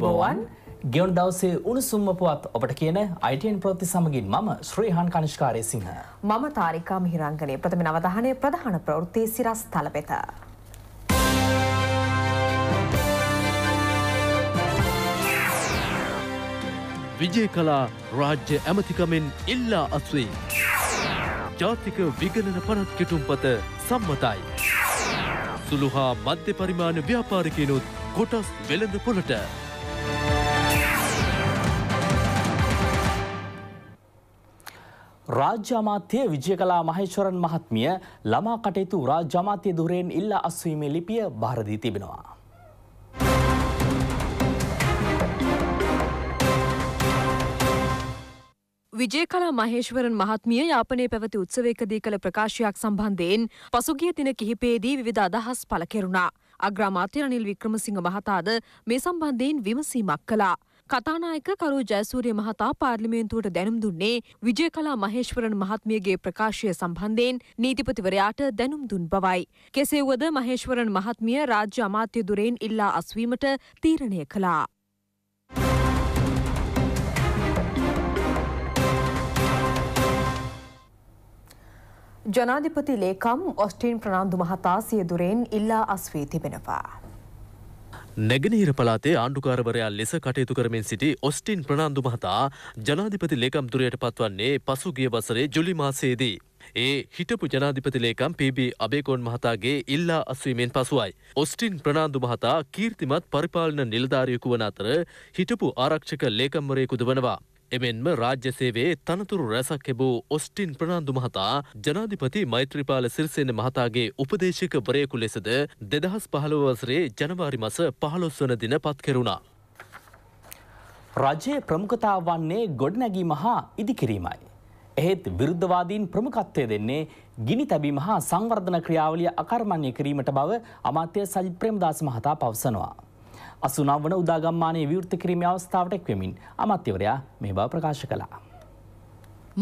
අයිබෝවන් ගෙවන් දවසේ උණුසුම්ම පුවත් ඔබට කියන අයිටන් ප්‍රොති සමගින් මම ශ්‍රීහන් කනිෂ්කාරය සිංහ. මම තාරිකා මිහිරංගනය ප්‍රථම නවධානය ප්‍රධාන ප්‍රවෘත්තිය සිරස් තලපෙත. විජය කලා රාජ්‍ය ඇමතිකමෙන් ඉල්ලා අත්වේ. ජාතික විගණන පනත් කෙටුම්පත සම්මතයි. සුළුහා මධ්‍ය පරිමාණ ව්‍යාපාරිකයනුත් කොටස් වෙළඳ පොළට රාජ්‍ය අමාත්‍ය විජයකලා මහේශ්වරන් මහත්මිය ළමා කටයුතු රාජ්‍ය අමාත්‍ය ධුරයෙන් ඉල්ලා අස්වීමේ ලිපිය බාර දී තිබෙනවා. විජේකලා මහේශ්වරන් මහත්මිය යාපනයේ පැවති උත්සවයකදී කළ ප්‍රකාශයක් සම්බන්ධයෙන් පසුගිය දින කිහිපයේදී විවිධ අදහස් පළ කෙරුණා. අග්‍රාමාත්‍ය රනිල් වික්‍රමසිංහ මහතාද මේ සම්බන්ධයෙන් විමසීමක් කළා. කතානායක කරු ජයසූරිය මහතා පාර්ලිමේන්තුවට දැනුම් දුන්නේ විජයකලා මහේශ්වරන් මහත්මියගේ ප්‍රකාශය සම්බන්ධයෙන් නීතිපතිවරයාට දැනුම් දුන් බවයි. කෙසේ වුවද මහේශ්වරන් මහත්මිය රාජ්‍ය අමාත්‍ය දුරෙන් ඉල්ලා අස්වීමට තීරණය කළා. ජනාධිපති ලේකම් ඔස්ටීන් ප්‍රනාන්දු මහතා සියදුරෙන් ඉල්ලා අස්වී තිබෙනවා. නැගනීර පලාතේ ආණ්ඩුකාරවරයා ලෙස කටයුතු කරමින් සිටි ඔස්ටින් ප්‍රනාන්දු මහතා ජනාධිපති ලේකම්තුරයට පත්වන්නේ පසුගිය වසරේ ජුලි මාසයේදී. ඒ හිටපු ජනාධිපති ලේකම් පබ අබේකොන් මහතාගේ ඉල්ලා අස්වීමෙන් පසුවයි. ඔස්ටින් ප්‍රනාාන්දු මහතා කීර්තිමත් පරිපාලන නිලධාරයකු වන අතර හිටපු ආරක්ෂක ලේකම්වරයෙකුද වනවා. එමෙන්ම රාජ්‍ය සේවයේ තනතුරු රැසක් එබූ ඔස්ටින් ප්‍රනාන්දු මහතා ජනාධිපති මෛත්‍රීපාල සිරිසේන මහතාගේ උපදේශක වරයෙකු ලෙසද දෙදහස් පහළව වසරේ ජනවාරි මස පහළොස් වන දින පත් කෙරුණා. රජයේ ප්‍රමුඛතාව වන්නේ ගොඩනැගීම හා ඉදිකිරීමයි. එහෙත් විරුද්ධවාදීන් ප්‍රමුඛත්වය දෙන්නේ ගිනි තැබීම හා සංවර්ධන ක්‍රියාවලිය අකර්මණ්‍ය කිරීමට බව අමාත්‍ය සජිත් ප්‍රේමදාස මහතා පවසනවා. අසුනාව වන උදාගම්මානය විවෘත කිරීම අවස්ථාවට එක්වමින් අමත්‍යවරයා මේ බව ප්‍රකාශ කලා.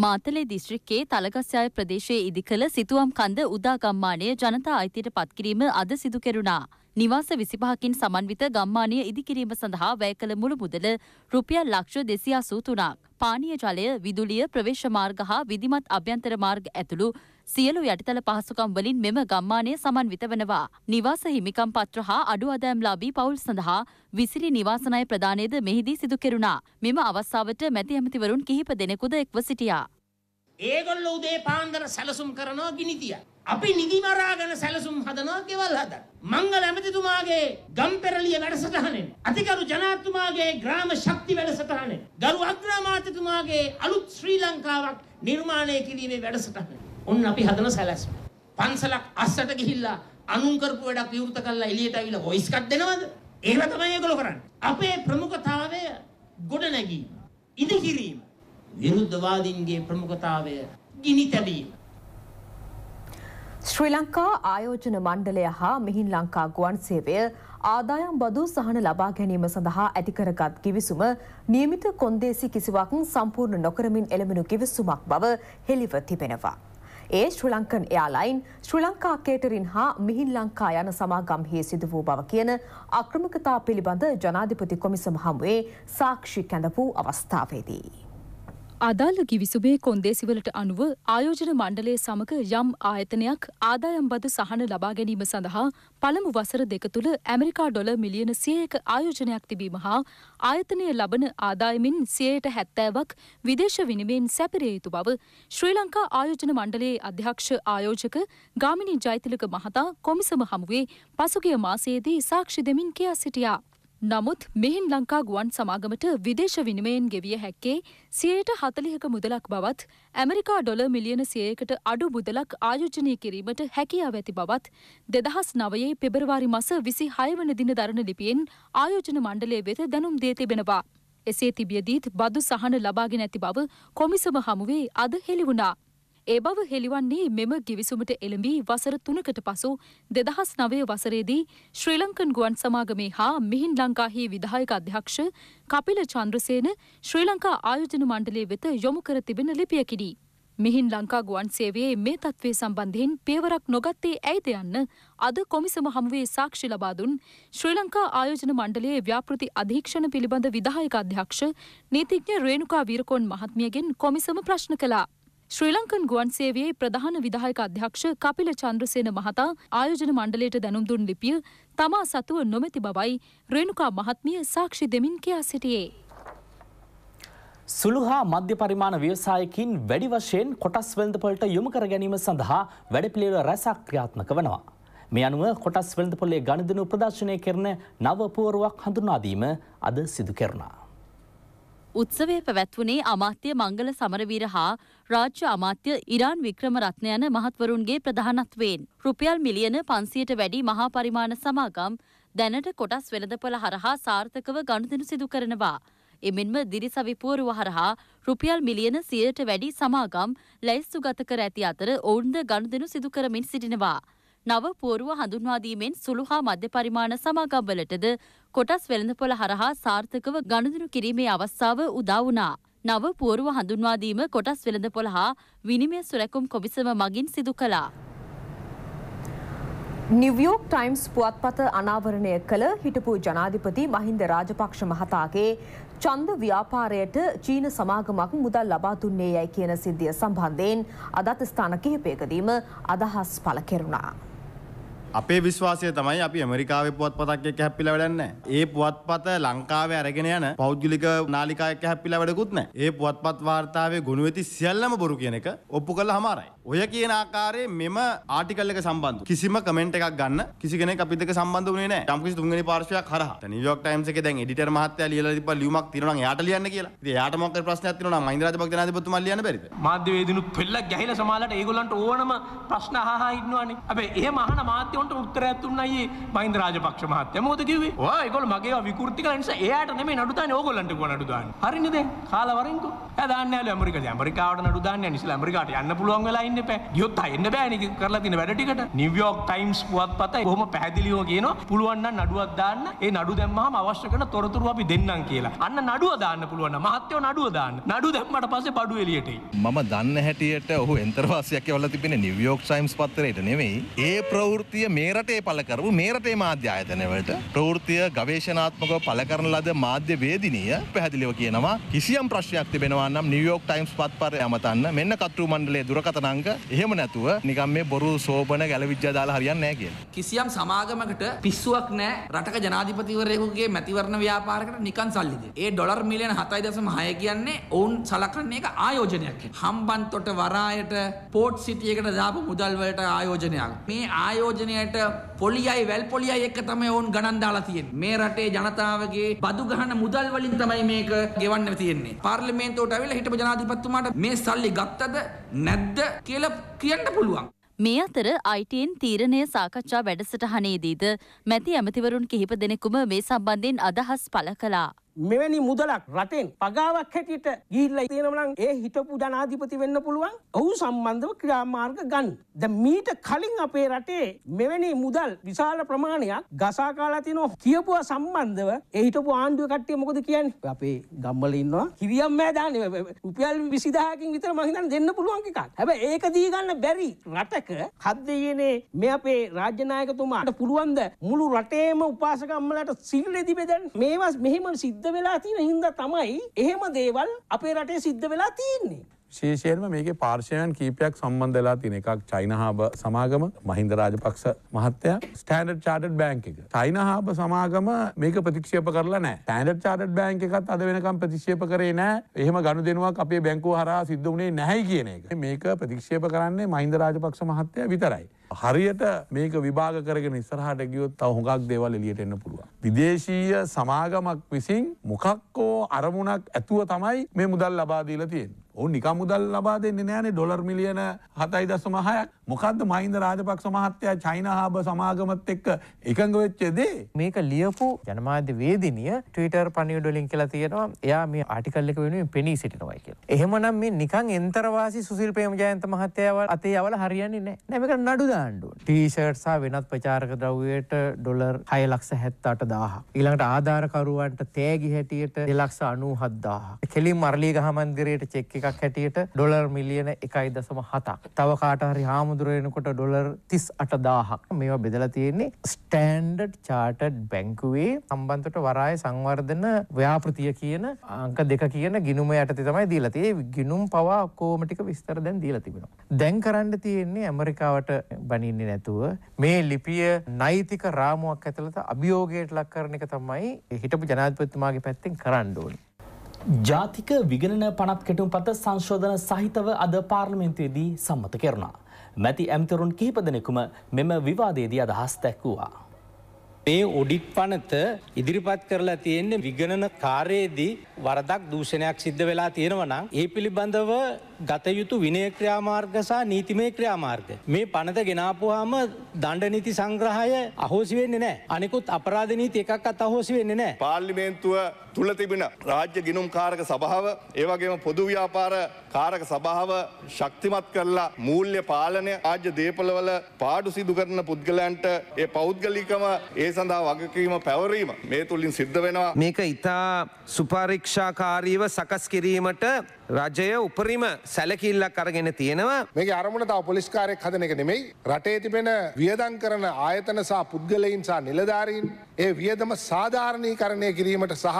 මාතලේ දිශ්‍රික්කේ තලගස්යාය ප්‍රදේශයේ ඉදි කළ සිතුවම් කන්ද උදාගම්මානය ජනතා අයිතියට පත්කිරීම අද සිදු කෙරුණා. නිවාස විසිපහකින් සමන්විත ගම්මානය ඉදිකිරීම සඳහා වැය කළ මුළු මුදල රුපියල් ලක්ෂ දෙසියාසූ තුනක්. පානීය ජලය විදුලිය ප්‍රවේශ මාර්ග හා විධිමත් අභ්‍යන්තර මාර්ග ඇතුළු සියලු යටිතල පහසුකම් වලින් මෙම ගම්මානය සමන්විත වනවා. නිවාස හිමිකම් පත්‍ර හා අඩු අදෑම් ලාබී පවුල් සඳහා විසිලි නිවාසනය ප්‍රදානයද මෙහිදී සිදු කෙරුණා. මෙම අවස්ථාවට මැති ඇමතිවරුන් කිහිප දෙනෙකුද එක්ව සිටියා. ඒගොල්ලෝ උදේ පාන්දර සැලසුම් කරනවා ගිනිතියක්. අපි නිදිමරාගෙන සැලසුම් හදනවා ගෙවල් හදන්න. මංගල ඇමතිතුමාගේ ගම්පෙරළිය වැඩසටහනෙන් අතිගරු ජනාධිපතිතුමාගේ ග්‍රාම ශක්ති වැඩසටහනෙන් ගරු අග්‍රාමාත්‍යතුමාගේ අලුත් ශ්‍රී ලංකාවක් නිර්මාණය කිරීමේ වැඩසටහන. ඔන්න අපි හදන සැලැස්ම. පන්සලක් අස්සට ගිහිල්ලා අනුන් කරපු වැඩක් විවෘත කරලා එළියට අවිලා වොයිස් එකක් දෙනවද? ඒව තමයි ඒගොල්ලෝ කරන්නේ. අපේ ප්‍රමුඛතාවය ගොඩනැගීම, ඉදිකිරීම විරුද්ධවාදීන්ගේ ප්‍රමුඛතාවය ගිනි තැබීම. ශ්‍රී ලංකා ආයෝජන මණ්ඩලය හා මිහින් ලංකා ගුවන් සේවය ආදායම් බදු සහන ලබා ගැනීම සඳහා ඇතිකරගත් කිවිසුම නියමිත කොන්දේසි කිසිවක් සම්පූර්ණ නොකරමින් එළඹෙනු කිවිසුමක් බව හෙළිව තිබෙනවා. ඒ ශ්‍රී ලංකන් එයාලයින් ශ්‍රී ලංකා කේටරින් හා මිහින් ලංකා යන සමාගම්හි සිදු වූ බව කියන අක්‍රමකතා පිළිබඳ ජනාධිපති කොමිසම හමුවේ සාක්ෂි කැඳ වූ අවස්ථාවේදී. අදාළ ගිවිසුමේ කොන්දේසිවලට අනුව ආයෝජන මණ්ඩලය සමග යම් ආයතනයක් ආදායම් බද සහන ලබා ගැනීම සඳහා පළමු වසර දෙක තුළ ඇමරිකා ඩොල මිලියන සියයක ආයෝජනයක් තිබීම හා ආයතනය ලබන ආදායමින් සියයට හැත්තෑවක් විදේශ විනිමයෙන් සැපිරිය යුතු බව ශ්‍රී ලංකා ආයෝජන මණ්ඩලයේ අධ්‍යක්ෂ ආයෝජක ගාමිණී ජෛතිලක මහතා කොමිසම හමුවේ පසුගිය මාසයේදී සාක්ෂි දෙමින් කියා සිටියා. නමුත් මෙහින් ලංකා ගුවන් සමාගමට විදේශ විනිමයෙන් ගෙවිය හැක්කේ සියයට හතලිහක මුදලක් බවත් ඇමරිකා ඩොල මිලියන සියයකට අඩු බුදලක් ආයෝජනය කිරීමට හැකියාව ඇති බවත් දෙදහස් නවයේ පෙබරවාරි මස විසි හයවන දින දරණ ලිපියෙන් ආයෝජන මණ්ඩලය වෙත දැනුම් දේ තිබෙනවා. එසේ තිබියදීත් බදු සහන ලබාගෙන ඇති බව කොමිසම හමුවේ අද හෙළි වුණා. ඒ බව හෙළිවන්නේ මෙම ගිවිසුමට එළඹී වසර තුනකට පසු දෙදහස් නවය වසරේදී ශ්‍රී ලංකන් ගුවන් සමාගමේ හා මිහින් ලංකාහි විදායක අධ්‍යක්ෂ කපිල චන්ද්‍රසේන ශ්‍රී ලංකා ආයෝජන මණ්ඩලේ වෙත යොමු කර තිබෙන ලිපියකිදී. මිහින් ලංකා ගුවන් සේවයේ මේ තත්ත්වය සම්බන්ධයෙන් පියවරක් නොගත්තේ ඇයිද යන්න අද කොමිසම හමුවේ සාක්ෂි ලබා දුන් ශ්‍රී ලංකා ආයෝජන මණ්ඩලයේ ව්‍යාපෘති අධීක්ෂණ පිළිබඳ විධායක අධ්‍යක්ෂ නීතිඥ රේණුකා වීරකෝන් මහත්මියගෙන් කොමිසම ප්‍රශ්න කළා. ශ්‍රී ලංකන් ගුවන් සේවයේ ප්‍රධාන විධායක අධ්‍යක්ෂ කපිල චන්ද්‍රසේන මහතා ආයෝජන මණ්ඩලයට දැනුම් දුන් ලිපිය තමා සතුව නොමැති බවයි රේණුකා මහත්මිය සාක්ෂි දෙමින් කියා සිටියේ. සුළු හා මධ්‍ය පරිමාණ ව්‍යවසායකින් වැඩි වශයෙන් කොටස් වෙළඳපොළට යොමු කර ගැනීම සඳහා වැඩපිළිවෙළ රැසක් ක්‍රියාත්මක වනවා. මේ අනුව කොටස් වෙළඳපොළේ ගණිතනු ප්‍රදර්ශනය කරන නව පුවරුවක් හඳුනා දීම අද සිදු කෙරුණා. උත්සවය පැවැත්වුණේ අමාත්‍ය මංගල සමරවීර හා රාජ්‍ය අමාත්‍ය ඉරාන් වික්‍රමරත්න යන මහත්වරුන්ගේ ප්‍රධානත්වයෙන් රුපියල් මිලියන 500ට වැඩි මහා පරිමාණ සමාගම් දැනට කොටස් වෙළඳපොළ හරහා සාර්ථකව ගනුදෙනු සිදු කරනවා. එමෙන්ම දිරිසවි පුවරුව හරහා රුපියල් මිලියන 100ට වැඩි සමාගම් ලැයිස්තුගත කර ඇති අතර ඔවුන්ද ගනුදෙනු සිදු කරමින් සිටිනවා. නව පුවරුව හඳුන්වාදීමෙන් සුළු හා මධ්‍ය පරිමාණ සමාගම්වලටද කොටස් වෙළඳපොළ හරහා සාර්ථකව ගනුදෙනු කිරීමේ අවස්ථාව උදා වුණා. නව පුවරුව හඳුන්වාදීම කොටස් වෙළඳ පොළ හා විනිමය සුරැකුම් කොමිසම මගින් සිදු කළා. නිවියෝක් ටයිම්ස් පුවත්පත අනාවරණය කළ හිටපු ජනාධිපති මහින්ද රාජපක්ෂ මහතාගේ චන්ද ව්‍යාපාරයට චීන සමාගමක් මුදල් ලබා දුන්නේ යැයි කියන සිද්ධිය සම්බන්ධයෙන් අදත් ස්ථාන කිහිපයකදීම අදහස් පළ කෙරුණා. අපේ විශ්වාසය තමයි අපි ඇමරිකාවේ පුවත් පතක් එක්ක හැප්පිලා වැඩක් නැහැ. ඒ පුවත්පත ලංකාවේ අරගෙන යන පෞද්ගලික නාලිකා එක්ක හැප්පිලා වැඩකුත් නැහැ. ඒ පුවත්පත් වාර්තාවේ ගොනු වෙති සියල්ලම බොරු කියන එක ඔප්පු කළා හමාරයි. ඔය කියන ආකාරයේ මෙම ආටිකල් එක සම්බන්ධ කිසිම කමෙන්ට් එකක් ගන්න කිසි කෙනෙක් අපිත් එක්ක සම්බන්ධ වුණේ නැහැ. යම්කිසි තුන්වෙනි පාර්ශ්වයක් හරහා. දැන් නිව්යෝක් ටයිම්ස් එකේ දැන් එඩිටර් මහත්තයා ලියලා තිබ්බා ලියුමක් තියෙනවා නම් එයාට ලියන්න කියලා. ඉතින් එයාට මොකක් හරි ප්‍රශ්නයක් තියෙනවා නම් මහින්ද රාජපක්ෂ ජනාධිපතිතුමා ලියන්න බැරිද? මාධ්‍ය වේදිනුත් පෙල්ලක් ගැහිලා සමාලට ඒගොල්ලන්ට ඕනම ප්‍රශ්න අහහා ඉන්නවනේ. හැබැයි එහෙම අහන මාධ්‍යවන්ට උත්තරයක් දුන්නයි මහින්ද රාජපක්ෂ මහත්තයා. මොකද කිව්වේ? ඔය ඒගොල්ලෝ මගේ විකෘති කරන නිසා එයාට නෙමෙයි නඩු දාන්නේ ඕගොල්ලන්ට ගුණ නඩු දාන්නේ. හරිනේ දැන් කාලා වරින්කෝ. එයා දාන්නේ නැහැ ඇමරිකාවට. ඇමරිකාවට නඩු දාන්නේ නැහැ. ඉතින් ඇමරිකාවට යන්න පුළුවන් වෙලා ඉන්න යන්න එපා. ගියොත් අයන්න බෑනේ කරලා තියෙන වැඩ ටිකට. නිව්යෝක් ටයිම්ස් පුවත්පත බොහොම පැහැදිලිව කියනවා පුළුවන් නම් නඩුවක් දාන්න. ඒ නඩු දැම්මහම අවශ්‍ය කරන තොරතුරු අපි දෙන්නම් කියලා. අන්න නඩුව දාන්න පුළුවන්. මහත්යෝ නඩුව දාන්න. නඩු දැම්මට පස්සේ බඩු එළියට එයි. මම දන්න හැටියට ඔහු එන්තරවාසියක් යවලා තිබෙන නිව්යෝක් ටයිම්ස් පත්තරයට නෙමෙයි. ඒ ප්‍රවෘත්තිය මේ රටේ පළ කරපු මේ රටේ මාධ්‍ය ආයතනවලට ප්‍රවෘත්තිය ගවේෂණාත්මකව පළ කරන ලද මාධ්‍ය වේදිනිය පැහැදිලිව කියනවා කිසියම් ප්‍රශ්නයක් තිබෙනවා නම් නිව්යෝක් ටයිම්ස් පත්පර ඇමතන්න මෙන්න කතෘ මණ්ඩලයේ දුරකථන අංක එක එහෙම නැතුව නිකම් මේ බොරු සෝබන ගැලවිජ්ජා දාලා හරියන්නේ නැහැ කියලා. කිසියම් සමාගමකට පිස්සුවක් නැහැ රටක ජනාධිපතිවරයෙකුගේ මැතිවරණ ව්‍යාපාරකට නිකන් සල්ලි දෙන. ඒ ඩොලර් මිලියන 7.6 කියන්නේ ඔවුන් සලකන්නේ ඒක ආයෝජනයක් කියලා. හම්බන්තොට වරායට පෝට් සිටි එකට දාපු මුදල් වලට ආයෝජනයක්. මේ ආයෝජනයට පොලියයි වැල් පොලියයි එක තමයි ඔවුන් ගණන් දාලා තියෙන්නේ. මේ රටේ ජනතාවගේ බදු ගහන මුදල් වලින් තමයි මේක ගෙවන්න තියෙන්නේ. පාර්ලිමේන්තුවට අවිල හිටපු ජනාධිපතිතුමාට මේ සල්ලි ගත්තද නැද්ද කියල කියන්න පුළුවන්. මේ අතර අයිටන් තීරණය සාකච්ඡා වැඩසටහනේදීද මැති ඇමතිවරුන් කිහිප දෙනෙකුම මේ සම්බන්ධයෙන් අදහස් පළ කලා. මෙවැනි මුදලක් රටෙන් පගාවක් හැටියට ගිල්ල තියෙනවනම් ඒ හිටපු ජනාධිපති වෙන්න පුළුවන් ඔහු සම්බන්ධව ක්‍රියාමාර්ග ගන්න. ද මීට කලින් අපේ රටේ මෙවැනි මුදල් විශාල ප්‍රමාණයක් ගසා කාලා තිනෝ කියපුවා සම්බන්ධව ඒ හිටපු ආණ්ඩුව කට්ටිය මොකද කියන්නේ? අපේ ගම්වල ඉන්නවා කිරියම් මෑ දාන්නේ රුපියල් 20000කින් විතර මං හිතන්නේ දෙන්න පුළුවන් එකක්. හැබැයි ඒක දී ගන්න බැරි රටක හද්දයේනේ මේ අපේ රාජ්‍ය නායකතුමාට පුළුවන්ද මුළු රටේම උපාසකම්මලට සිල් එදි බෙදන්න මේවා මෙහෙම සිද්ධ සිද්ධ වෙලා තියෙන හින්ද තමයි එහෙම දේවල් අපේ රටේ සිද්ධ වෙලා තියන්නේ ශේෂයෙන්ම මේක පාර්ශයන් කීපයක් සම්බන්ධලා තින එකක් චයිනහාබ සමාගම මහින්ද රාජපක්ෂ මහත්තය ස්ටන්ඩ චාටඩ බෑංක එක. චයිනහාබ සමාගම මේක ප්‍රතික්ෂප කරලා නෑ තෑන්ඩ චාටඩ බෑංක එකත් අද වෙනකම් ප්‍රතික්ෂප කරේ නෑ එහම ගණු දෙනුවක් අපේ බැංකු හර සිද්ධ වුණේ නැහැයි කියන එක මේක ප්‍රතික්ෂප කරන්නේ මහින්ද රාජපක්ෂ මහත්තය විතරයි. හරියට මේක විභාග කරගෙන ඉස්සරහට ගියොත් තව හුඟක් දේවල් එළියට එන්න පුළුවන්. විදේශීය සමාගමක් විසින් මොකක්කෝ අරමුණක් ඇතුව තමයි මේ මුදල් ලබා දීලා තියෙන්නේ. ඔවු නිකමුදල් ලබා දෙන්නේ නෑනේ ඩොලර් මිලියන හතයි දසමහයක් මොකක්ද මහින්ද රාජපක් සමහත්‍යයා චයින හාබ සමාගමත් එක්ක එකඟ වෙච්චදේ. මේක ලියපු ජනමාධ්‍ය වේදිනිය ටීටර් පනිියුඩොලින් කියලා තියෙනවා එයා මේ ආටිකල්ලක වෙනුවෙන් පෙනී සිටිනවයි කිය. එහෙමනම් මේ නිකන් එන්තරවාසි සුසිල් පේම ජයන්ත මහත්තයව අතේ අවල හරියන්නේ නෑ නැමක නඩු දාණ්ඩු. ටීෂර්ට්සා වෙනත් ප්‍රචාරක ද්‍රව්වයට ඩොලර් හය ලක්ෂ හැත්ත අට දාහ. ඊළඟට ආධාරකරුවන්ට තෑගි හැටියට දෙලක්ෂ අනූ හද්දාහ. කෙලින් මරලී ගහමන්දිරයට චෙක්ක එකක් හැටියට ඩොලර් මිලියන එකයි දසම හතක්. තව කාටහරි හාමුද හාමුදුරුවෙනකොට ඩොලර් තිස් අටදාහක් මේවා බෙදලා තියෙන්නේ ස්ටෑන්ඩඩ් චාටඩ් බැංකුවේ සම්බන්ධට වරාය සංවර්ධන ව්‍යාපෘතිය කියන අංක දෙක කියන ගිනුම යටති තමයි දීලා තියේ ගිනුම් පවා කෝමටික විස්තර දැන් දීලා තිබෙනවා. දැන් කරන්න තියෙන්නේ ඇමරිකාවට බනින්නේ නැතුව මේ ලිපිය නෛතික රාමුවක් ඇතුළත අභියෝගයට ලක් කරන එක තමයි හිටපු ජනාධිපතිතුමාගේ පැත්තෙන් කරන්න ඕනේ. ජාතික විගණන පනත් කෙටුම් පත සංශෝධන සහිතව අද පාර්ලිමෙන්තුවේදී සම්මත කෙරුණා. මැති ඇම්තරුන් කිහිප දෙනෙකුම මෙම විවාදයේදී අදහස් දැක්වූවා. මේ ඔඩිට් පනත ඉදිරිපත් කරලා තියෙන්නේ විගණන කාරයේදී වරදක් දූෂණයක් සිද්ධ වෙලා තියෙනවනම් ඒ පිළිබඳව ගතයුතු විනය ක්‍රියාමාර්ග සහ නීතිමය ක්‍රියාමාර්ග. මේ පනත ගෙනාපුහම දණ්ඩ නීති සංග්‍රහය අහෝසි වෙන්නේ නෑ. අනෙකුත් අපරාධ නීති එකක් අත් අහෝසි වෙන්නේ නෑ. පාර්ලිමේන්තුව තුළ තිබෙන රාජ්‍ය ගිනුම් කාරක සභාව ඒවගේම පොදුව්‍යාපාර කාරක සභාව ශක්තිමත් කරලා මූල්‍ය පාලනය ආජ්‍ය දේපලවල පාඩු සිදු කරන පුද්ගලයන්ට ඒ පෞද්ගලිකම ඒ සඳහා වගකීම පැවරීම මේ තුළින් සිද්ධ වෙනවා. මේක ඉතා සුපාරික්ෂාකාරීව සකස් කිරීමට රජය උපරිම සැලකිල්ලක් අරගෙන තියෙනවා මේ අරමුණ තාව පොලිස්කාරයක් හදන එක නෙමෙයි රටේ තිබෙන වියදං කරන ආයතන සහ පුද්ගලයින් සහ නිලධාරීන් ඒ වියදම සාධාරණීකරණය කිරීමට සහ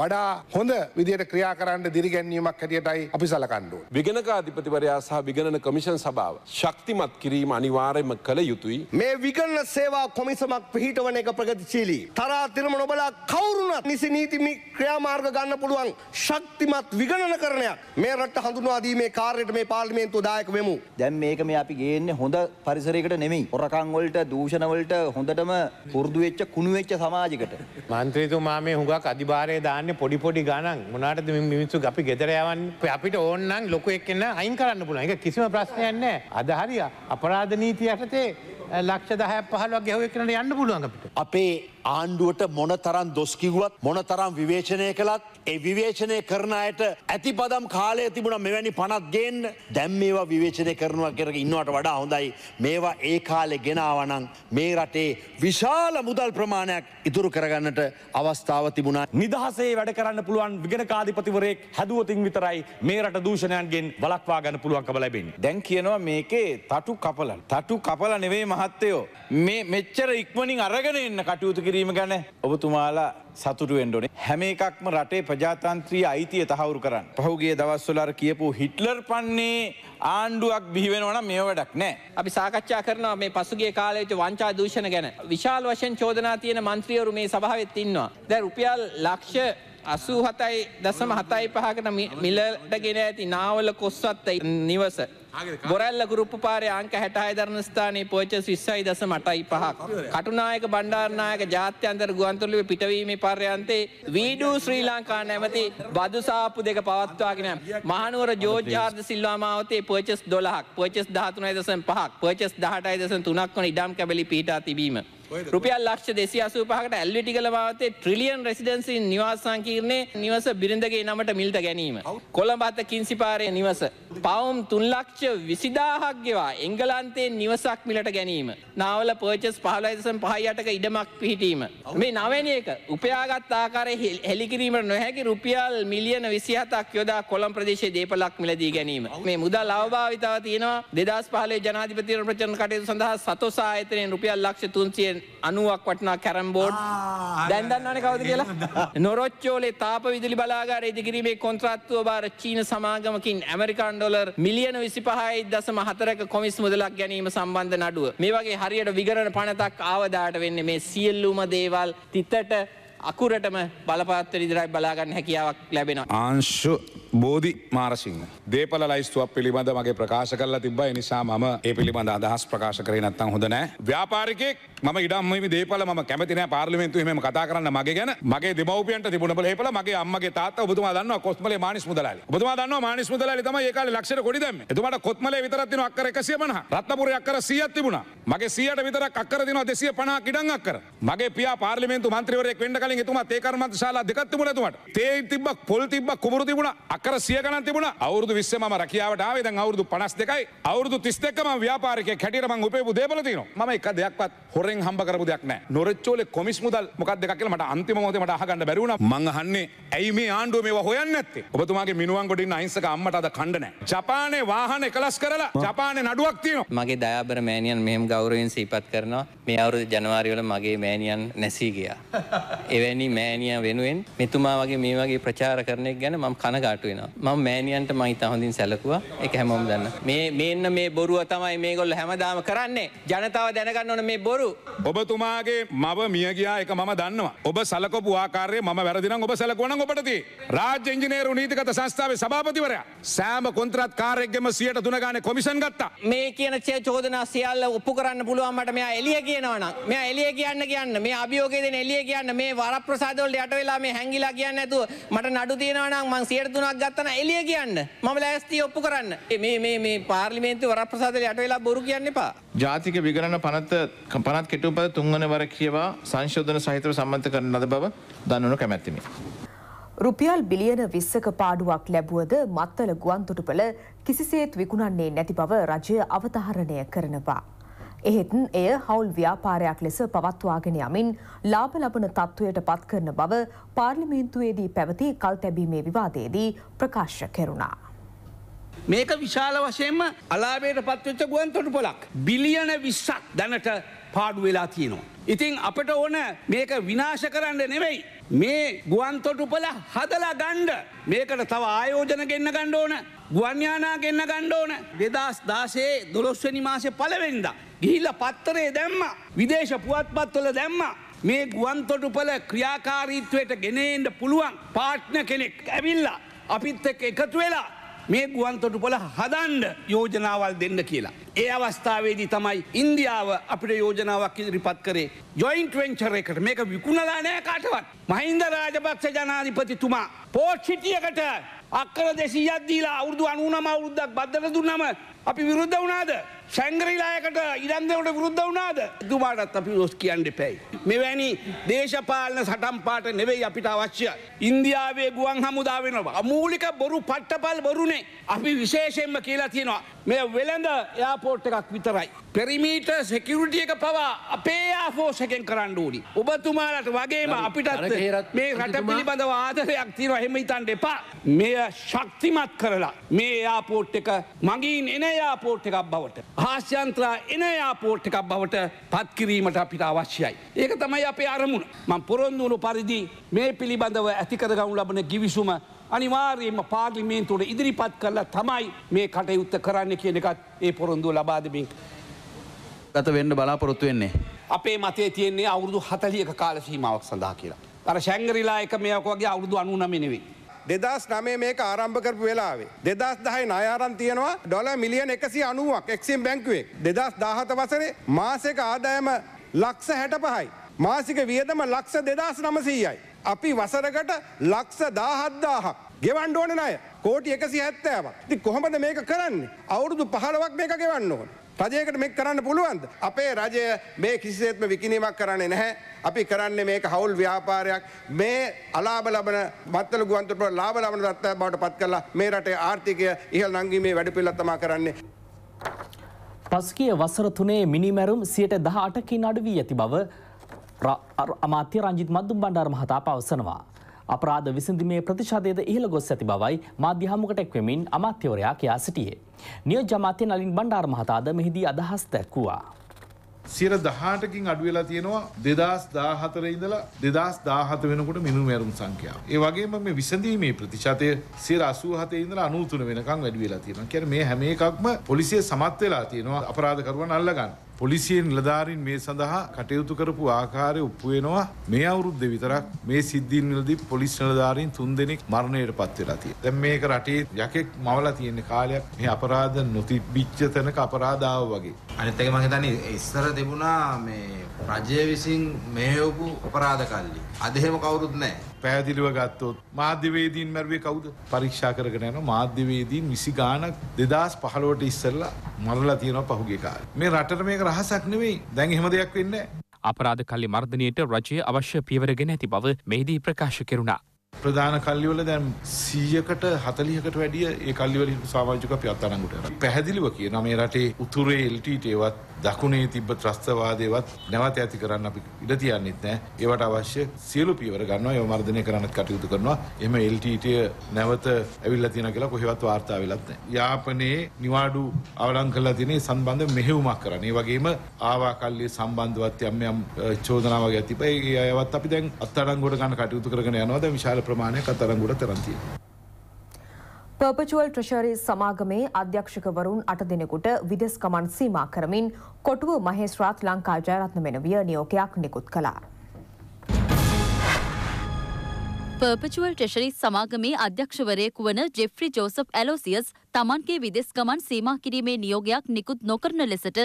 වඩා හොඳ විදියට ක්‍රියා කරන්න දිරිගැන්වීමක් හැටියටයි අපි සලකණ්ඩුව. විගණකාධිපතිවරයා සහ විගණන කමිෂන් සභාව ශක්තිමත් කිරීම අනිවාර්යම කළ යුතුයි. මේ විගණන සේවා කොමිසමක් පිහිටවන එක ප්‍රගතිශීලී. තරාතිරම නොබලා කවුරුනත් නිසි නීති ක්‍රියාමාර්ග ගන්න පුළුවන් ශක්තිමත් විගණන කරණයක්. මේ රට හඳුන්වා දීමේ කාර්යයට මේ පාර්ලිමේන්තුව දායක වෙමු. දැන් මේක මේ අපි ගේන්නේ හොඳ පරිසරයකට නෙමෙයි. හොරකම් වලට, දූෂණ වලට හොඳටම පුරුදු වෙච්ච කුණු වෙච්ච සමාජයකට. මන්ත්‍රීතුමා මේ හුඟක් අධිභාරය දාන්නේ පොඩි පොඩි ගණන්. මොනාටද මේ මිනිස්සු අපි ගෙදර යවන්නේ? අපිට ඕන නම් ලොකු එක්කෙනෙක් නම් අයින් කරන්න පුළුවන්. ඒක කිසිම ප්‍රශ්නයක් නැහැ. අද හරිය අපරාධ නීතිය යටතේ ලක්ෂ 10ක් 15ක් ගැහුවෙක් කරන්න යන්න පුළුවන් අපිට. අපේ ආණ්ඩුවට මොන තරම් දොස්කිව්වත් මොන තරම් විවේචනය කළත් ඒ විවේචනය කරන අයට ඇති පදම් කාලය තිබුණ මෙවැනි පනත්ගෙන් දැම් මේවා විවේචනය කරනවා කරක ඉන්නවට වඩා හොඳයි මේවා ඒ කාලෙ ගෙනාවනං මේ රටේ විශාල මුදල් ප්‍රමාණයක් ඉතුරු කරගන්නට අවස්ථාව තිබුණා නිදහසේ වැඩ කරන්න පුළුවන් විගෙනකාධිපතිවරයෙක් හැදුවතින් විතරයි මේ රට දූෂණයන්ගෙන් වලක්වා ගන්න පුළුවන්කම ලැබෙන දැන් කියනවා මේකේ තටු කපල තටු කපල නෙවේ මහත්තයෝ මේ මෙච්චර ඉක්මනින් අරගෙන එන්න කටයුතු කිරීම ගැන ඔබතුමාලා සතුටු වෙන්ඩෝනේ හැම එකක්ම රටේ ප්‍රජාතන්ත්‍රී අයිතිය තහවුරු කරන්න. පහුගේ දවස්වලර කියපු හිට්ලර් පන්නේ ආණ්ඩුවක් බිහිවෙනවන මේ වැඩක් නෑ. අපි සාකච්ඡා කරනවා මේ පසුගේ කාලයට වංචා දූෂණ ගැන. විශාල් වශයෙන් චෝදනා තියෙන මන්ත්‍රියවරු මේ සභාවත් ඉන්නවා. දැ රුපියල් ලක්ෂ අසූ හතයි දසම හතයි පහකට මිලට ගෙන ඇති නාවල කොස්වත්ත නිවස. ගොරල්ල ගුරුප්පු පාරය අංක හැටහයි ධර්ණ ස්ථානයේ පෝච විස්සයි දස මටයි පහක්. කටුනායක බණ්ඩාරනායක ජාත්‍යන්තර ගුවන්තුරලුවේ පිටවීමේ පර්යන්තේ වීඩූ ශ්‍රී ලංකා නැමති බදුසාප්පු දෙක පවත්වාගෙන. මහනුවර ජෝජ්‍යාර්ද සිල්වාමාවතේ පෝචස් දොලහක් පෝචස් ධාතුනයි දසම් පහක් පෝචස් දහටයි දසන් තුනක් වන ඉඩම් කැබලි පිහිටා තිබීම. රුපියල් ලක්ෂ දෙසි අසූපහකට ඇල්විටි කළවාතේ ට්‍රිලියන් රෙසිඩන්සි නිවාස සංකීර්ණය නිවස බිරිඳගේ නමට මිල්ට ගැනීම. කොළඹත කින්සිපාරය නිවස. පවුම් තුන්ලක්ෂ විසිදාහක් ගෙවා එංගලන්තේ නිවසක් මිලට ගැනීම. නාවල පර්චස් පහලයිසම් පහයටක ඉඩමක් පිහිටීම. මේ නවැනි එක උපයාගත් ආකාරය හෙළිකිරීමට නොහැකි රුපියල් මිලියන විසිහතක් යොදා කොළම් ප්‍රදේශයේ දේපලක් මිලදී ගැනීම. මේ මුදල් අවභාවිතාව තියෙනවා දෙදස් පහලේ ජනාධිපතිර ප්‍රචන කටයුතු සඳහා සතෝසායතනයෙන් රුපියල් ලක්ෂ තුන්සියෙන් අනුවක් වටනා කැරම්බෝඩ් දැන්දන්නන කවද කියලා නොරොච්චෝලේ තාප විදුලි බලාගාර ඉදිකිරීමේ කොන්ත්‍රත්තුව බාර චීන සමාගමකින් ඇමරිකාන් ඩොලර් මිලියන විසිපහයි දසම හතරක කොමිස් මුදලක් ගැනීම සම්බන්ධ නඩුව මේ වගේ හරියට විගරණ පනතක් ආවදාට වෙන්න මේ සියල්ලුම දේවල් තිතට අකුරටම බලපත්ත ඉදිරයි බලාගන්න හැකියාවක් ලැබෙන. ආංශු බෝධි මාරසිංහ. දේපල ලයිස්තුවක් පිළිබඳ මගේ ප්‍රකාශ කරලා තිබයි නිසා මම ඒ පිළිබඳ අදහස් ප්‍රකාශ කරේ නැත්තම් හොඳ නෑ. ව්‍යාපාරිකෙක් මම ඉඩම්මම දේපල ම කැමතින පාර්ලිමෙන්තු හම කතා කරන්න මගේ ගැන මගේ දෙමවපියන්ට තිබුණ ඒපල මගේ අම්මගේ තාත බතුම දන්න කොත්මල මානිස් මුදල බතුම දන්න මානිස් මුදල තම ඒකාල ලක්ෂ කොඩිදම තුමට කොත්මල විතරත්තින අක්කර එකසියමන රත්නපුර අක්කර සියත් තිබුණ මගේ සියට විතර අක්කර දින දෙසිය පනා කිඩං අක්කර මගේ පිය පාර්ලිමෙන්තු මන්ත්‍රවරයෙක් වෙන්ඩ කල කාලින් එතුමා තේ කර්මන්ත ශාලා දෙකක් තිබුණා එතුමාට. තේ තිබ්බා, පොල් තිබ්බා, කුඹුරු තිබුණා, අක්කර 100 ගණන් තිබුණා. අවුරුදු 20 මම රැකියාවට ආවේ. දැන් අවුරුදු 52යි. අවුරුදු 32ක මම ව්‍යාපාරිකයෙක් හැටියට මම උපයපු දේපල තියෙනවා. මම එක දෙයක්වත් හොරෙන් හම්බ කරපු දෙයක් නැහැ. නොරෙච්චෝලේ කොමිස් මුදල් මොකක්ද දෙකක් කියලා මට අන්තිම මොහොතේ මට අහගන්න බැරි වුණා. මං අහන්නේ ඇයි මේ ආණ්ඩුව මේවා හොයන්නේ නැත්තේ? ඔබතුමාගේ මිනුවන් ගොඩ ඉන්න අහිංසක අම්මට අද කණ්ඩ නැහැ. ජපානයේ වාහන එකලස් කරලා ජපානයේ නඩුවක් තියෙනවා. මගේ දයාබර මෑණියන් මෙහෙම ගෞරවයෙන් සිහිපත් කරනවා. මේ අවුරුදු ජනවාරි වල මගේ මෑණියන් නැසී ගියා. ඒ එවැනි මෑනිය වෙනුවෙන් මෙතුමා වගේ මේ වගේ ප්‍රචාරකරණයක් ගැන මම කනගාටු වෙනවා. මම මෑනියන්ට මම ඉතා හොඳින් සැලකුවා. ඒක හැමෝම දන්න. මේ මේන්න මේ බොරුව තමයි මේගොල්ලෝ හැමදාම කරන්නේ. ජනතාව දැනගන්න ඕන මේ බොරු. ඔබතුමාගේ මව මිය ගියා ඒක මම දන්නවා. ඔබ සලකපු ආකාරය මම වැරදි නම් ඔබ සලකුවා නම් ඔබට තියෙයි. රාජ්‍ය ඉංජිනේරු නීතිගත සංස්ථාවේ සභාපතිවරයා සෑම කොන්ත්‍රාත් කාර්යයෙක්ගෙම 100ට 3 ගානේ කොමිෂන් ගත්තා. මේ කියන චෝදනා සියල්ල ඔප්පු කරන්න පුළුවන් මට මෙයා එළිය කියනවා නම් මෙයා එළිය කියන්න කියන්න මේ අභියෝගය දෙන එළිය කියන්න මේ වරප්‍රසාද වලට යට වෙලා මේ හැංගිලා කියන්නේ නැතුව මට නඩු තියෙනවා නම් මං 103ක් ගත්තා නම් එළිය කියන්න. මම ලෑස්තියි ඔප්පු කරන්න. මේ මේ මේ පාර්ලිමේන්තුවේ වරප්‍රසාද වලට යට වෙලා බොරු කියන්න එපා. ජාතික විගණන පනත පනත් කෙටුපද තුන්වන වර කියවා සංශෝධන සහිතව සම්බන්ධ කරන ලද බව දන්නනු කැමැත්තිමි. රුපියල් බිලියන විස්සක පාඩුවක් ලැබුවද මත්තල ගුවන්තොටුපළ කිසිසේත් විකුණන්නේ නැති බව රජය අවධාරණය කරනවා. එහෙත් එය හවුල් ව්‍යාපාරයක් ලෙස පවත්වාගෙන යමින් ලාභ ලබන තත්ත්වයට පත් කරන බව පාර්ලිමේන්තුවේදී පැවති කල් තැබීමේ විවාදයේදී ප්‍රකාශ කෙරුණා. මේක විශාල වශයෙන්ම අලාබේට පත්වෙච්ච ගුවන් තොටු පොලක්. බිලියන විස්සක් දැනට පාඩු වෙලා තියෙනවා. ඉතිං අපට ඕන මේක විනාශ කරන්න නෙවෙයි. මේ ගුවන්තොටු පොල හදලා ගණ්ඩ මේකට තව ආයෝජන ගෙන්න්න ගණ්ඩ ඕන ගුවන්යානා ගෙන්න්න ගණ්ඩ ඕන දෙදස් දාසේ දොළොස්වනි මාසය පලවෙෙන්දා. ගිහිල්ල පත්තරේ දැම්ම විදේශ පුවත්පත්වල දැම්ම මේ ගුවන්තොටුපල ක්‍රියාකාරීත්වයට ගෙනෙන්ට පුළුවන් පාට්න කෙනෙක් ඇවිල්ලා අපිත් එක් එකතු වෙලා මේ ගුවන්තොටුපොල හදන්ඩ යෝජනාවල් දෙන්න කියලා. ඒ අවස්ථාවේදී තමයි ඉන්දියාව අපිට යෝජනාවක් ඉදිරිපත් කරේ ජොයින්ට වෙන්චර එකට මේක විකුණලා නෑ කාටවත්. මහින්ද රාජපක්ෂ ජනාධිපතිතුමා පෝට් සිටියකට අක්කර දෙසීයක් දීලා අවුරුදු අනුනම අවුරුද්දක් බද්දර දුන්නම අපි විරුද්ධ වුණාද සැංග්‍රීලායකට ඉරන්දවට විරුද්ධ වුණාද තුමාටත් අපි රොස් කියන්න පැයි. මෙවැනි දේශපාලන සටම්පාට නෙවෙයි අපිට අවශ්‍ය. ඉන්දියාවේ ගුවන් හමුදාවෙනවා. අමූලික බොරු පට්ටපල් බොරුනේ අපි විශේෂෙන්ම කියලා තියෙනවා. මේ වෙළඳ එයාපෝට් එකක් විතරයි. පෙරිමීට සෙකියුරිටිය එක පවා අපේ ආෆෝසකෙන් කරන්න ඕනි. ඔබතුමාලට වගේම අපිටත් මේ රට පිළිබඳ ආදරයක් තියෙනවා එහෙම හිතන්න එපා. මෙය ශක්තිමත් කරලා මේ එයාපෝට් එක මගින් එන එයාපෝට් එකක් බවට. හාස්‍යන්ත්‍රා එනයාපෝට් එකක් බවට පත්කිරීමට අපිට අවශ්‍යයි. ඒක තමයි අපේ අරමුණ මං පොරොන්දුණු පරිදි මේ පිළිබඳව ඇතිකරගවු ලබන ගිවිසුම අනිවාර්යයෙන්ම පාර්ලිමේන්තුවට ඉදිරිපත් කරලා තමයි මේ කටයුත්ත කරන්න කියන එකත් ඒ පොරොන්දුව ලබාදමින්. ගත වෙන්න බලාපොරොත්තු වෙන්නේ. අපේ මතේ තියෙන්නේ අවුරුදු හතලියක කාල සීමාවක් සඳහා කියලා. අර ශැංගරිලා එක මේකෝගේ අවුරුදු අනුනමෙනෙවෙේ. දෙදස් නමේ මේක ආරම්භ කරපු වෙලාවේ. දෙදස් දහයි නයාරන් තියෙනවා ඩොල මිලියන එකසි අනුවක් එක්සිම් බැංකුවේ. දෙදස් දාහත වසරේ මාසක ආදායම ලක්ස හැට පහයි. මාසික වියදම ලක්ස දෙදස් නමසීයයි. අපි වසරකට ලක්ස දාහත්දාහක්. ගෙවන්ඩ ඕන නය කෝටි එකසි ඇත්තෑව. ති කොහොමද මේක කරන්න. අවුරුදු පහලවක් මේක ගෙවන්න ඕන. රජයකට මෙක් කරන්න පුළුවන්ද. අපේ රජය මේ කිසිසේත්ම විකිනීමක් කරන්නේ නැහැ. අපි කරන්නේ මේක හවුල් ව්‍යාපාරයක් මේ අලාභ ලබන මත්තල ගුවන්තොටුපළ ලාභ ලබන තත්ත්වයක් බවට පත් කරලා මේ රටේ ආර්ථිකය ඉහළ නංවීමේ වැඩපිළිවෙල තමයි කරන්නේ. පසුගිය වසර තුනේ මිනිමැරුම් 118කින් අඩු වී ඇති බව අමාත්‍ය රංජිත් මද්දුම් බණ්ඩාර මහතා පවසනවා. අපරාධ විසඳීමේ ප්‍රතිශතයද ඉහළ ගොස් ඇති බවයි මාධ්‍ය හමුවට එක්වෙමින් අමාත්‍යවරයා කියා සිටියේ. නියෝජ්‍ය අමාත්‍ය නලින් බණ්ඩාර මහතාද මෙහිදී අදහස් දැක්වුවා. සියර දහටකින් අඩුවෙලා තියෙනවා දෙදස් දාහතර ඉඳලා දෙදස් දාහත වෙනකොට මිනු මැරුම් සංඛ්‍යාව. ඒ වගේම මේ විසඳීමේ ප්‍රතිශතය සියර අසූහතේ ඉඳලා අනූතුන වෙනකම් වැඩි වෙලා තියෙනවා. කියන්නේ මේ හැම එකක්ම පොලිසිය සමත් වෙලා තියෙනවා අපරාධකරුවන් අල්ලගන්න. පොලිසියෙන් නිලධාරින් මේ සඳහා කටයුතු කරපු ආකාරය ඔප්පු වෙනවා මේ අවුරුද්දේ විතරක් මේ සිද්ධීන් වලදී පොලිස් නිලධාරීන් තුන්දෙනෙක් මරණයට පත් වෙලා තියෙනවා. දැන් මේක රටේ යකෙක් මවලා තියෙන කාලයක් මේ අපරාධ නොතිබිච්ච තැනක අපරාධ ආවා වගේ. අනිත් එක මම හිතන්නේ ඉස්සර තිබුණා මේ රජය විසින් මෙහෙවපු අපරාධ කල්ලි අද එහෙම කවුරුත් නැහැ. පැහැදිලිව ගත්තොත් මාධ්‍යවේදීන් මැරුවේ කවුද? පරීක්ෂා කරගෙන යන මාධ්‍යවේදීන් 20 ගාණක් 2015ට ඉස්සෙල්ලා මරලා තියෙනවා පහුගිය කාලේ. මේ රටට මේක රහසක් නෙවෙයි. දැන් එහෙම දෙයක් වෙන්නේ නැහැ. අපරාධ කල්ලි මර්ධනයට රජය අවශ්‍ය පියවරගෙන ඇති බව මෙහිදී ප්‍රකාශ කෙරුණා. ප්‍රධාන කල්ලිවල දැන් සීයකට හතලියකට වැඩිය ඒ කල්ලිවල සාමාජික අපි අත්තරංගුට පැහැදිලිව කියන මේ රටේ උතුරේ එල්ටීටේවත් දකුණේ තිබ්බ ත්‍රස්තවාදේවත් නැවත ඇති කරන්න අපි ඉඩ තියන්නෙත් නෑ. ඒවට අවශ්‍ය සියලු පියවර ගන්නවා. ඒව මර්ධනය කරන්නත් කටයුතු කරනවා. එහෙම LTT නැවත ඇවිල්ලා තියෙනවා කියලා කොහෙවත් වාර්තා වෙලත් නෑ. යාපනයේ නිවාඩු අවලං කරලා තියෙන සම්බන්ධ මෙහෙයුමක් කරන්න. ඒ වගේම ආවාකල්ලිය සම්බන්ධවත් යම් යම් චෝදනාවක් ඇතිපයි. ඒ අයවත් අපි දැන් අත්අඩංගුවට ගන්න කටයුතු කරගෙන යනවා. දැන් විශාල ප්‍රමාණයක් අත්අඩංගුවට තරම් තියෙනවා. පර්පචුවල් ට්‍රෂරි සමාගමේ අධ්‍යක්ෂකවරුන් අට දෙනෙකුට විදෙස් ගමන් සීමා කරමින් කොටුව මහේස්රාත් ලංකා ජයරත්න මෙනවිය නියෝකයක් නිකුත් කළා. පර්පචුවල් ටෙෂරි සමාගමේ අධ්‍යක්ෂවරයෙකු වන ජෙෆ්‍රි ජෝසප් ඇලෝසියස් තමන්ගේ විදෙස් ගමන් සීමා කිරීමේ නියෝගයක් නිකුත් නොකරන ලෙසට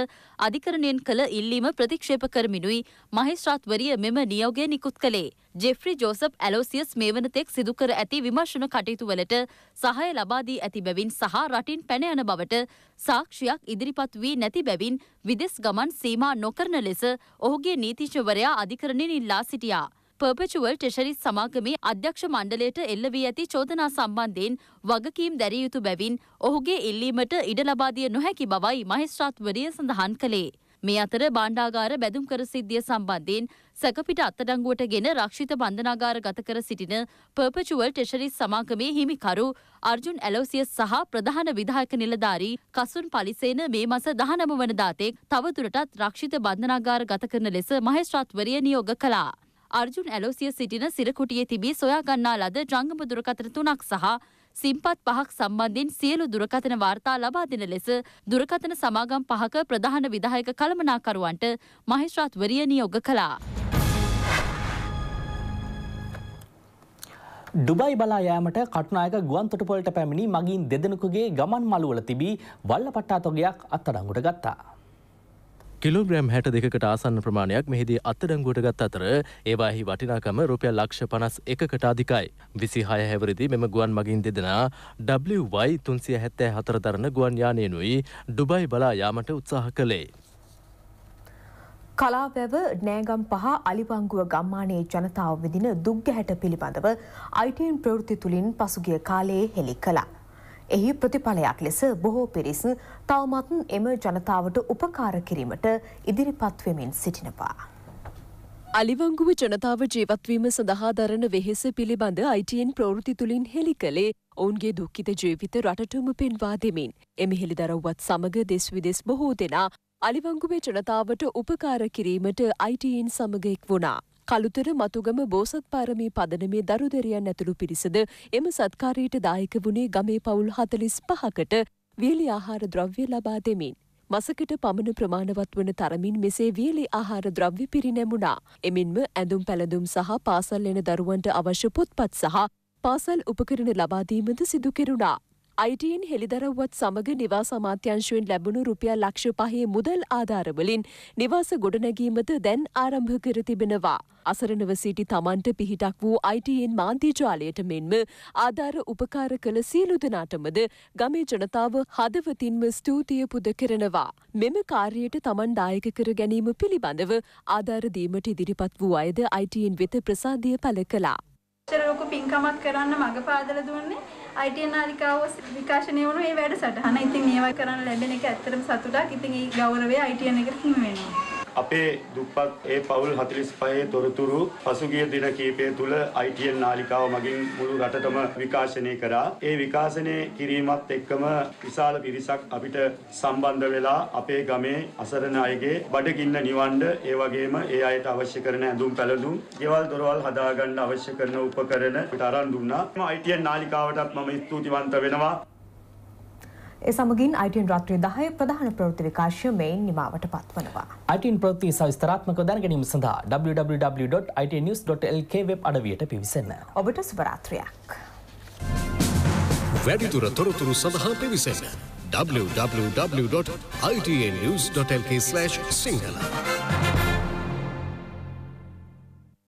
අධිකරණයෙන් කළ ඉල්ලීම ප්‍රතික්ෂේප කරමිනුයි මහේස්ත්‍රාත්වරිය මෙම නියෝගය නිකුත් කළේ. ජෙෆ්‍රි ජෝසප් ඇලෝසියස් මේ වනතෙක් සිදුකර ඇති විමර්ශන කටයුතුවලට සහය ලබාදී ඇති බැවින් සහ රටින් පැන යන බවට සාක්ෂියක් ඉදිරිපත් වී නැති බැවින් විදෙස් ගමන් සීමා නොකරන ලෙස ඔහුගේ නීතිශවරයා අධිකරණයෙන් ඉල්ලා සිටියා. පර්පචුවල් ටෙෂරිස් සමාගමේ අධ්‍යක්ෂ මණ්ඩලයට එල්ල වී ඇති චෝදනා සම්බන්ධයෙන් වගකීම් දැරිය යුතු බැවින් ඔහුගේ ඉල්ලීමට ඉඩ ලබාදිය නොහැකි බවයි මහිස්ත්‍රාත්වරිය සඳහන් කළේ. මේ අතර බණ්ඩාගාර බැදුම් කර සිද්ධිය සම්බන්ධයෙන් සැකපිට අත්තඩංගුවට ගෙන රක්ෂිත බන්ධනාගාර ගත කර සිටින පර්පචුවල් ටෙෂරිස් සමාගමේ හිමිකරු අර්ජුන් ඇලෝසියස් සහ ප්‍රධාන විධායක නිලධාරී කසුන් පලිසේන මේ මස දහනම වනදාතෙක් තවදුරටත් රක්ෂිත බන්ධනාගාර ගත කරන ලෙස මහේස්ත්‍රාත්වරිය නියෝග කළා. අර්ජුන් ඇලෝසිය සිටින සිරකුටියේ තිබී සොයාගන්නා ලද ජංගම දුරකථන තුනක් සහ සිම්පත් පහක් සම්බන්ධයෙන් සියලු දුරකථන වාර්තා ලබා දෙන ලෙස දුරකථන සමාගම් පහක ප්‍රධාන විධායක කළමනාකරුවන්ට මහේෂ්‍රාත්වරිය නියෝග කළා. ඩුබයි බලා යෑමට කටුනායක ගුවන්තොටුපොලට පැමිණි මගින් දෙදෙනෙකුගේ ගමන් මළුවල තිබී වල්ලපට්ටාතොගයක් අත්අඩංගුවට ගත්තා. කිලෝග්‍රම් හැට දෙකට ආසන්න ප්‍රමාණයක් මෙහිදී අත්තඩංගුවට ගත් අතර ඒවාහි වටිනාකම රුපියල් ලක්ෂ පනස් එකකට අධිකයි. විසි හය හැවරදි මෙම ගුවන් මගින් දෙදෙනා WY තුන්සිය හැත්තෑ හතර දරන ගුවන් යානයනුයි ඩුබයි බලා යාමට උත්සාහ කළේ. කලාපැව නෑගම් පහ අලිබංගුව ගම්මානයේ ජනතාව විදින දුග්ග හැට පිළිබඳව අයිටන් ප්‍රවෘති තුළින් පසුගිය කාලයේ හෙළි කලා. එහි ප්‍රතිඵලයක් ලෙස බොහෝ පිරිස් තවමත් එම ජනතාවට උපකාර කිරීමට ඉදිරිපත් වෙමින් සිටිනවා. අලිවංගුව ජනතාව ජීවත්වීම සඳහා දරන වෙහෙස පිළිබඳ අයිටයෙන් ප්‍රවෘති තුළින් හෙළි කළේ ඔවුන්ගේ දුක්කිත ජීවිත රටටම පෙන්වා දෙමින්. එම හෙළිදරව්වත් සමඟ දෙස් විදෙස් බොහෝ දෙනා අලිවංගුවේ ජනතාවට උපකාර කිරීමට අයිටයෙන් සමඟෙක් වුණා. කළුතර මතුගම බෝසත් පාරමී පදනමේ දරුදෙරියන් ඇතුළු පිරිසද එම සත්කාරයට දායක වුණේ ගමේ පවුල් හතලිස් පහකට වියලි ආහාර ද්‍රව්‍ය ලබා දෙමින්. මසකට පමණ ප්‍රමාණවත් වන තරමින් මෙසේ වියලි ආහාර ද්‍රව්‍ය පිරිනැමුණා. එමින්ම ඇඳුම් පැළඳුම් සහ පාසල් එන දරුවන්ට අවශ්‍ය පොත්පත් සහ පාසල් උපකරණ ලබාදීමද සිදු කෙරුණා. අයිටීන් හෙළිදරව්වත් සමග නිවාස අමාත්‍යංශයෙන් ලැබුණු රුපියල් ලක්ෂ පහේ මුදල් ආධාරවලින් නිවාස ගොඩනැගීමද දැන් ආරම්භ කර තිබෙනවා. අසරණව සිටි තමන්ට පිහිටක් වූ අයිටීන් මාන්තිජාලයට මෙන්ම ආධාර උපකාර කළ සියලු දෙනාටමද ගමේ ජනතාව හදවතින්ම ස්තුතිය පුද කරනවා. මෙම කාර්යයට තමන් දායක කර ගැනීම පිළිබඳව ආධාර දීමට ඉදිරිපත් වූ අයද අයිටීන් වෙත ප්‍රසාදය පළ කළා. චරෝක පින්කමක් කරන්න මඟ පාදල දුන්නේ අයිටි නාලිකාව විකාශනය වුණු මේ වැඩසටහන. ඉතින් මේවා කරන්න ලැබෙන එක ඇත්තටම සතුටක්. ඉතින් ඒ ගෞරවය අයිටි එකට හිමි වෙනවා. අපේ දුප්පත් ඒ පවුල් 45 තොරතුරු පසුගිය දින කීපය තුළ ITN නාලිකාව මගින් මුළු රටටම විකාශනය කරා. ඒ විකාශනය කිරීමත් එක්කම විශාල පිරිසක් අපිට සම්බන්ධ වෙලා අපේ ගමේ අසරණ අයගේ බඩගින්න නිවන්න ඒ වගේම ඒ අයට අවශ්‍ය කරන ඇඳුම් පැළඳුම්, ගෙවල් දොරවල් හදාගන්න අවශ්‍ය කරන උපකරණ පිට අරන් දුන්නා. ITN නාලිකාවටත් මම ස්තුතිවන්ත වෙනවා. ඒ සමගින් අයිටන් රාත්‍රී දහය ප්‍රධාන ප්‍රවෘති විකාශය මෙයින් නිමාවට පත්වනවා. අයිටන් ප්‍රවෘති සවිස්තරාත්මක දැන ගැනීම සඳහා www.itnews.lk වෙබ් අඩවියට පිවිසන්න. ඔබට සුබරාත්‍රියක්. වැඩිදුර තොරතුරු සඳහා පිවිසන්න www.itnews.lk/සිංහල